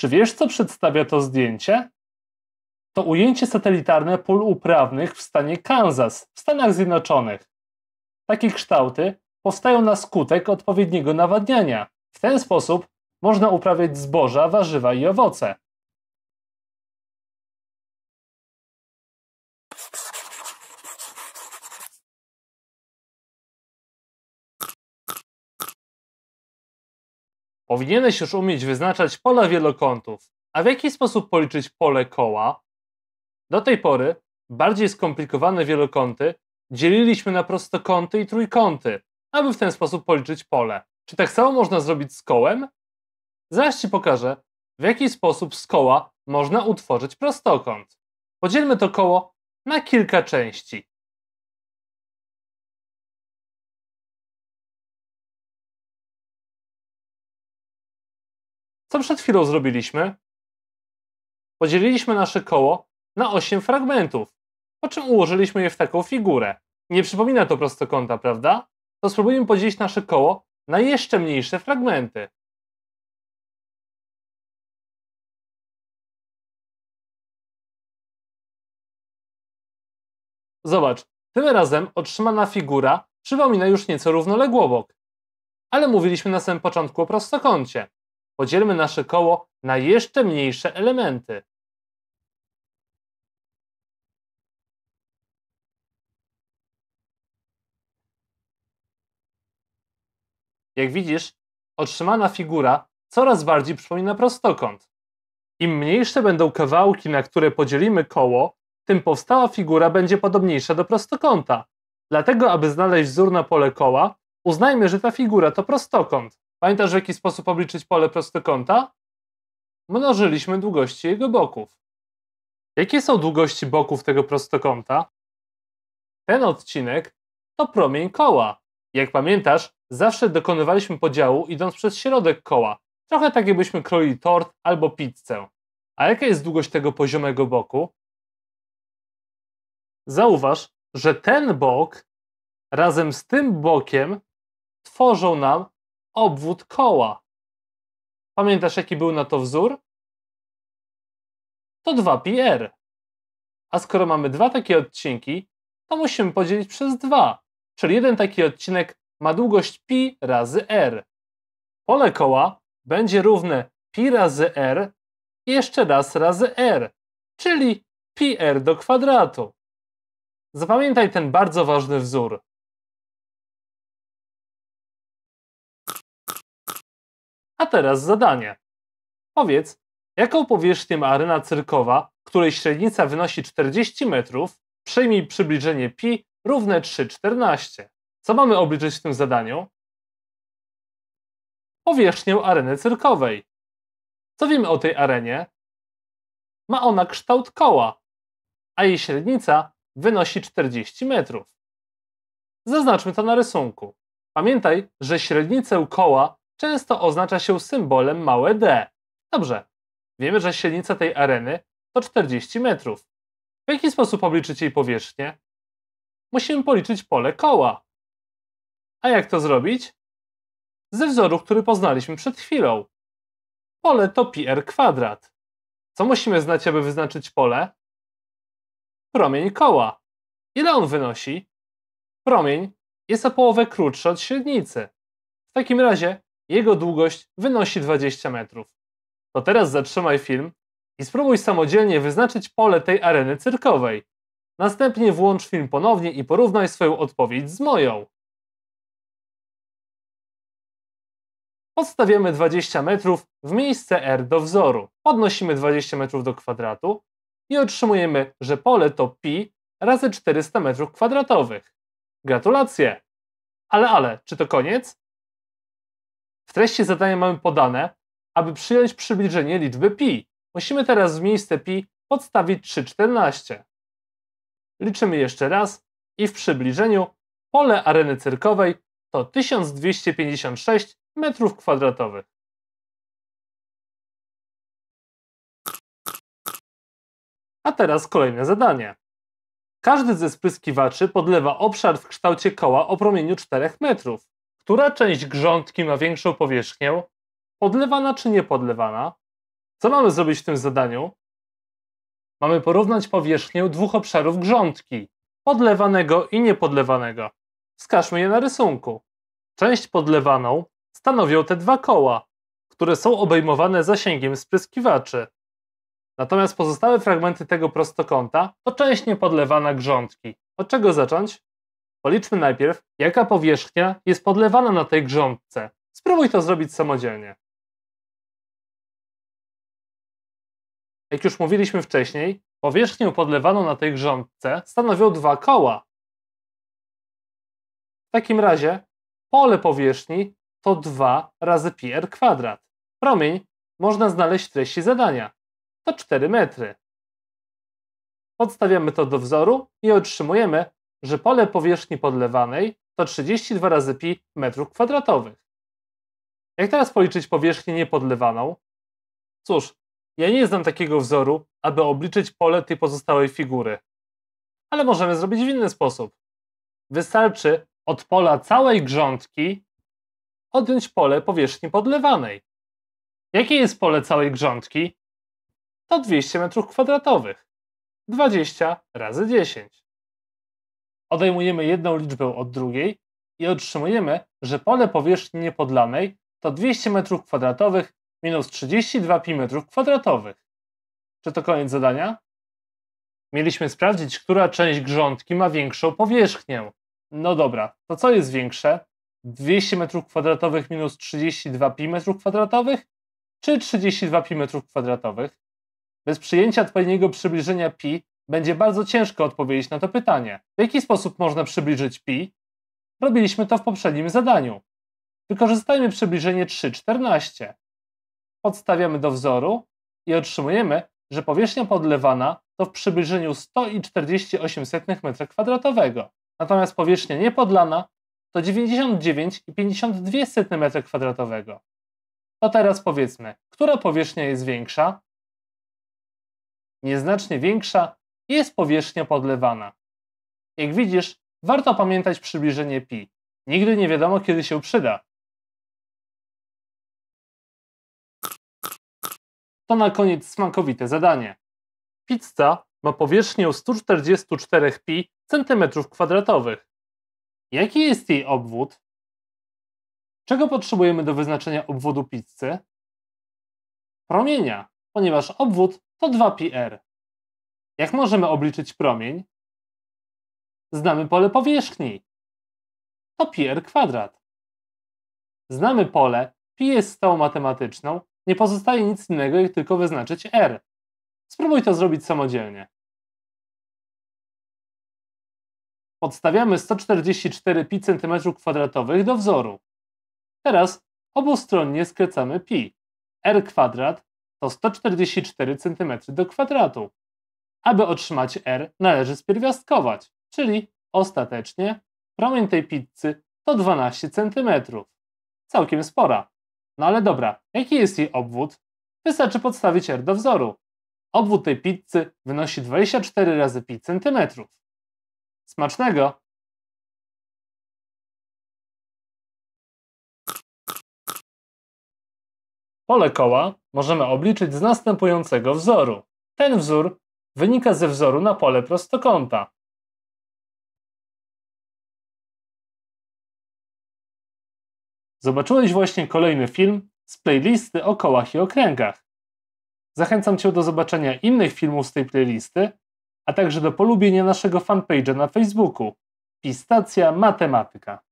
Czy wiesz, co przedstawia to zdjęcie? To ujęcie satelitarne pól uprawnych w stanie Kansas w Stanach Zjednoczonych. Takie kształty powstają na skutek odpowiedniego nawadniania. W ten sposób można uprawiać zboża, warzywa i owoce. Powinieneś już umieć wyznaczać pola wielokątów. A w jaki sposób policzyć pole koła? Do tej pory bardziej skomplikowane wielokąty dzieliliśmy na prostokąty i trójkąty, aby w ten sposób policzyć pole. Czy tak samo można zrobić z kołem? Zaś Ci pokażę, w jaki sposób z koła można utworzyć prostokąt. Podzielmy to koło na kilka części. co przed chwilą zrobiliśmy? Podzieliliśmy nasze koło na 8 fragmentów, po czym ułożyliśmy je w taką figurę. Nie przypomina to prostokąta, prawda? To spróbujmy podzielić nasze koło na jeszcze mniejsze fragmenty. Zobacz, tym razem otrzymana figura przypomina już nieco równoległobok. Ale mówiliśmy na samym początku o prostokącie. Podzielmy nasze koło na jeszcze mniejsze elementy. Jak widzisz, otrzymana figura coraz bardziej przypomina prostokąt. Im mniejsze będą kawałki, na które podzielimy koło, tym powstała figura będzie podobniejsza do prostokąta. Dlatego, aby znaleźć wzór na pole koła, uznajmy, że ta figura to prostokąt. Pamiętasz, w jaki sposób obliczyć pole prostokąta? Mnożyliśmy długości jego boków. Jakie są długości boków tego prostokąta? Ten odcinek to promień koła. Jak pamiętasz, zawsze dokonywaliśmy podziału idąc przez środek koła. Trochę tak jakbyśmy kroili tort albo pizzę. A jaka jest długość tego poziomego boku? Zauważ, że ten bok razem z tym bokiem tworzą nam obwód koła. Pamiętasz, jaki był na to wzór? To 2πr. A skoro mamy dwa takie odcinki, to musimy podzielić przez 2, czyli jeden taki odcinek ma długość pi razy r. Pole koła będzie równe pi razy r i jeszcze raz razy r, czyli pi r do kwadratu. Zapamiętaj ten bardzo ważny wzór. A teraz zadanie. Powiedz, jaką powierzchnię ma arena cyrkowa, której średnica wynosi 40 metrów, przyjmij przybliżenie pi równe 3,14. Co mamy obliczyć w tym zadaniu? Powierzchnię areny cyrkowej. Co wiemy o tej arenie? Ma ona kształt koła, a jej średnica wynosi 40 metrów. Zaznaczmy to na rysunku. Pamiętaj, że średnicę koła często oznacza się symbolem małe d. Dobrze, wiemy, że średnica tej areny to 40 metrów. W jaki sposób obliczyć jej powierzchnię? Musimy policzyć pole koła. A jak to zrobić? Ze wzoru, który poznaliśmy przed chwilą. Pole to πr kwadrat. Co musimy znać, aby wyznaczyć pole? Promień koła. Ile on wynosi? Promień jest o połowę krótszy od średnicy. W takim razie jego długość wynosi 20 metrów. To teraz zatrzymaj film i spróbuj samodzielnie wyznaczyć pole tej areny cyrkowej. Następnie włącz film ponownie i porównaj swoją odpowiedź z moją. Podstawiamy 20 metrów w miejsce R do wzoru. Podnosimy 20 metrów do kwadratu i otrzymujemy, że pole to pi razy 400 metrów kwadratowych. Gratulacje! Ale, ale, czy to koniec? W treści zadania mamy podane, aby przyjąć przybliżenie liczby pi. Musimy teraz w miejsce pi podstawić 3,14. Liczymy jeszcze raz i w przybliżeniu pole areny cyrkowej to 1256 m2. A teraz kolejne zadanie. Każdy ze spryskiwaczy podlewa obszar w kształcie koła o promieniu 4 metrów. Która część grządki ma większą powierzchnię? Podlewana czy niepodlewana? Co mamy zrobić w tym zadaniu? Mamy porównać powierzchnię dwóch obszarów grządki, podlewanego i niepodlewanego. Wskażmy je na rysunku. Część podlewaną stanowią te dwa koła, które są obejmowane zasięgiem spryskiwaczy. Natomiast pozostałe fragmenty tego prostokąta to część niepodlewana grządki. Od czego zacząć? Policzmy najpierw, jaka powierzchnia jest podlewana na tej grządce. Spróbuj to zrobić samodzielnie. Jak już mówiliśmy wcześniej, powierzchnię podlewaną na tej grządce stanowią dwa koła. W takim razie pole powierzchni to 2 razy πr kwadrat. Promień można znaleźć w treści zadania. To 4 metry. Podstawiamy to do wzoru i otrzymujemy że pole powierzchni podlewanej to 32 razy pi metrów kwadratowych. Jak teraz policzyć powierzchnię niepodlewaną? Cóż, ja nie znam takiego wzoru, aby obliczyć pole tej pozostałej figury. Ale możemy zrobić w inny sposób. Wystarczy od pola całej grządki odjąć pole powierzchni podlewanej. Jakie jest pole całej grządki? To 200 metrów kwadratowych. 20 razy 10 odejmujemy jedną liczbę od drugiej i otrzymujemy, że pole powierzchni niepodlanej to 200 m2 minus 32 pi m2. Czy to koniec zadania? Mieliśmy sprawdzić, która część grządki ma większą powierzchnię. No dobra, to co jest większe? 200 m2 minus 32 pi m2 czy 32 pi m2? Bez przyjęcia odpowiedniego przybliżenia pi będzie bardzo ciężko odpowiedzieć na to pytanie. W jaki sposób można przybliżyć pi? Robiliśmy to w poprzednim zadaniu. Wykorzystajmy przybliżenie 3,14. Podstawiamy do wzoru i otrzymujemy, że powierzchnia podlewana to w przybliżeniu 148 m2, natomiast powierzchnia niepodlana to 99,52 m2. To teraz powiedzmy, która powierzchnia jest większa? Nieznacznie większa jest powierzchnia podlewana. Jak widzisz, warto pamiętać przybliżenie π. Nigdy nie wiadomo, kiedy się przyda. To na koniec smakowite zadanie. Pizza ma powierzchnię 144 pi cm2. Jaki jest jej obwód? Czego potrzebujemy do wyznaczenia obwodu pizzy? Promienia, ponieważ obwód to 2πr. Jak możemy obliczyć promień? Znamy pole powierzchni. To pi kwadrat. Znamy pole, pi jest stałą matematyczną, nie pozostaje nic innego, jak tylko wyznaczyć r. Spróbuj to zrobić samodzielnie. Podstawiamy 144 pi cm kwadratowych do wzoru. Teraz obustronnie skracamy pi. r kwadrat to 144 cm do kwadratu. Aby otrzymać R, należy spierwiastkować, czyli ostatecznie promień tej pizzy to 12 cm. Całkiem spora. No ale dobra, jaki jest jej obwód? Wystarczy podstawić R do wzoru. Obwód tej pizzy wynosi 24 razy pi cm. Smacznego! Pole koła możemy obliczyć z następującego wzoru. Ten wzór wynika ze wzoru na pole prostokąta. Zobaczyłeś właśnie kolejny film z playlisty o kołach i okręgach. Zachęcam Cię do zobaczenia innych filmów z tej playlisty, a także do polubienia naszego fanpage'a na Facebooku. Pistacja Matematyka.